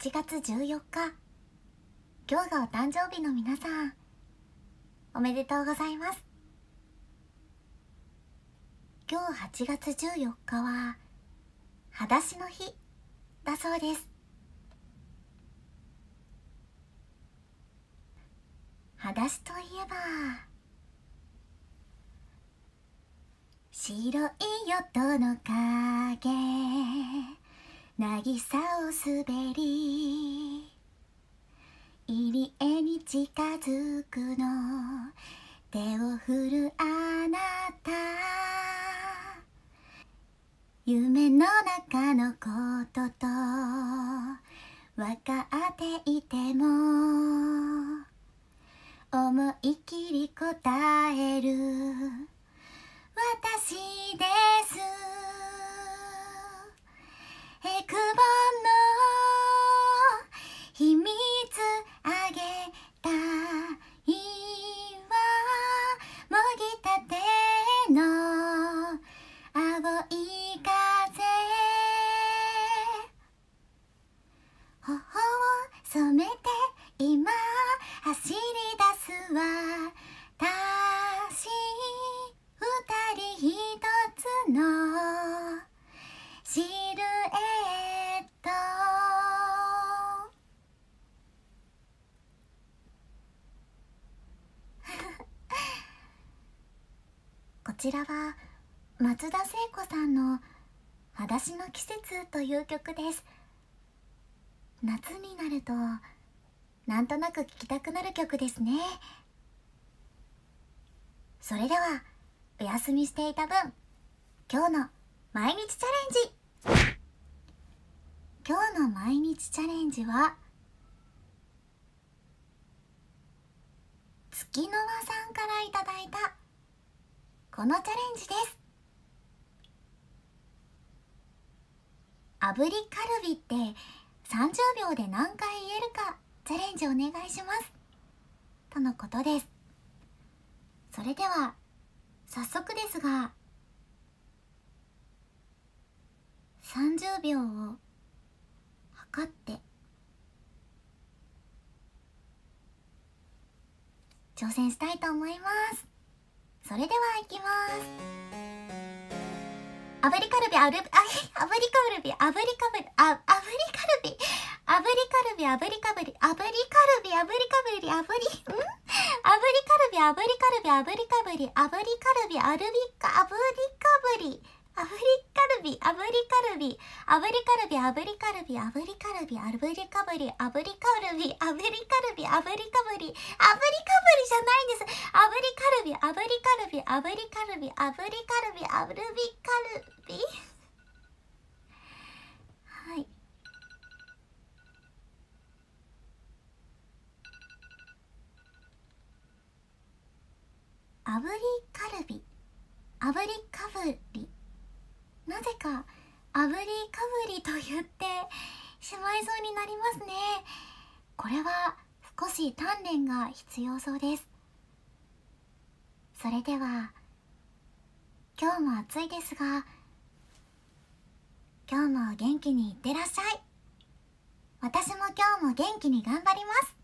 8月14日今日がお誕生日の皆さんおめでとうございます今日8月14日は裸足の日だそうです裸足といえば白いヨッの影渚を滑り入り江に近づくの手を振るあなた夢の中のことと分かっていてもはたし二人一つのシルエット こちらは松田聖子さんの「裸足の季節」という曲です夏になるとなんとなく聴きたくなる曲ですねそれではお休みしていた分今日の毎日チャレンジ今日の毎日チャレンジは月の輪さんからいただいたこのチャレンジです炙りカルビって30秒で何回言えるかチャレンジお願いしますとのことですそれでは早速ですが30秒を測って挑戦したいと思いますそれではいきますアブリカルビアブリカルビアブリカルビアブリカルビ炙りカルビ、炙りルビ、ア炙りカルビ、炙りブリカ炙り、ん炙りカルビ、炙りカルビ、炙りルビ、ア炙りカルビ、アルビカ、炙りルビ、ア炙りカルビ、炙りカルビ、炙りカルビ、炙りカルビ、炙りカルビ、炙りルビ、ア炙りカルビ、炙りカルビ、炙りルビ。ア炙りカルビ。じゃないんです。炙りカルビ、炙りカルビ、炙りカルビ、炙りカルビ、炙りカルビ。はい。炙りカルビ炙りかぶりなぜか炙りかぶりと言ってしまいそうになりますねこれは少し鍛錬が必要そうですそれでは今日も暑いですが今日も元気にいってらっしゃい私も今日も元気に頑張ります